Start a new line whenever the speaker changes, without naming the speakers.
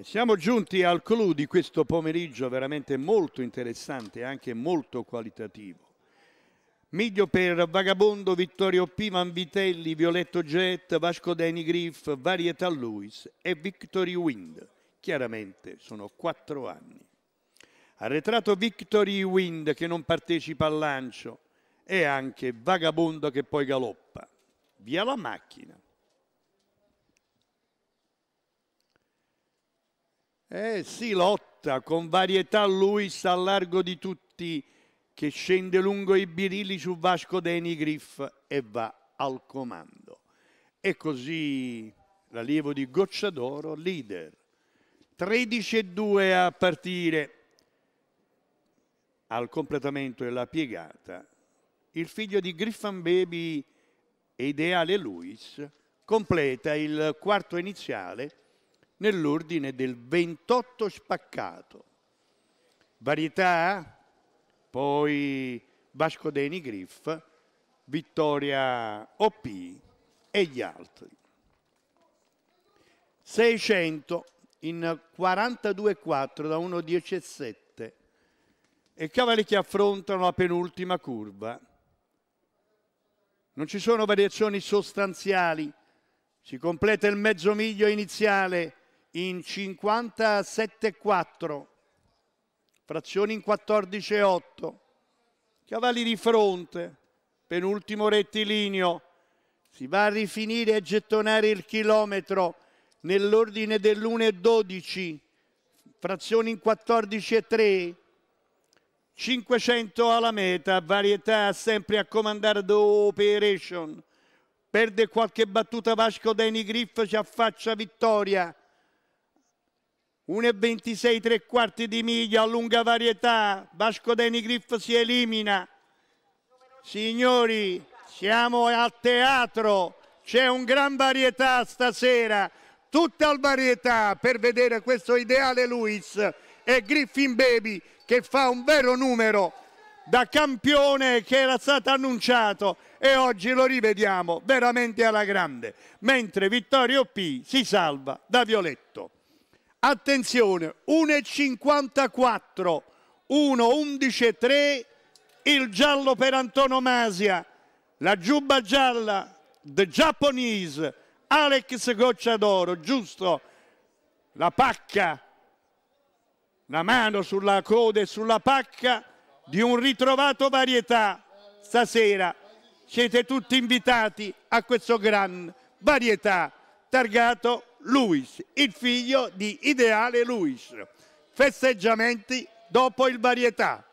Siamo giunti al clou di questo pomeriggio veramente molto interessante e anche molto qualitativo. Miglio per Vagabondo, Vittorio P. Manvitelli, Violetto Jet, Vasco Deni Griff, Varietà Lewis e Victory Wind. Chiaramente sono quattro anni. Arretrato Victory Wind che non partecipa al lancio e anche Vagabondo che poi galoppa. Via la macchina. Eh, si lotta con varietà, lui sta a largo di tutti, che scende lungo i birilli su Vasco Deni e va al comando. E così l'allievo di Goccia d'Oro, leader. 13-2 a partire. Al completamento della piegata, il figlio di Griffin Baby ideale Luis completa il quarto iniziale nell'ordine del 28 spaccato. Varietà, poi Vasco Deni Griff, Vittoria OP e gli altri. 600 in 42-4 da 1-17 e cavalli che affrontano la penultima curva. Non ci sono variazioni sostanziali, si completa il mezzo miglio iniziale in 57-4, frazioni in 14-8, cavalli di fronte, penultimo rettilineo, si va a rifinire e gettonare il chilometro nell'ordine dell'1-12, frazioni in 14-3, 500 alla meta, varietà sempre a comandare operation, perde qualche battuta Vasco Deni Griff, ci affaccia vittoria, 1,26 tre quarti di miglia, lunga varietà, Vasco Deni Griff si elimina. Signori, siamo al teatro, c'è un gran varietà stasera, tutta al varietà per vedere questo ideale Luis e Griffin Baby che fa un vero numero da campione che era stato annunciato e oggi lo rivediamo veramente alla grande, mentre Vittorio P si salva da Violetto attenzione 1,54 1,11,3 il giallo per antonomasia la giubba gialla the Japanese Alex Gocciadoro giusto la pacca la mano sulla coda e sulla pacca di un ritrovato varietà stasera siete tutti invitati a questo gran varietà targato Luis, il figlio di Ideale Luis. Festeggiamenti dopo il varietà.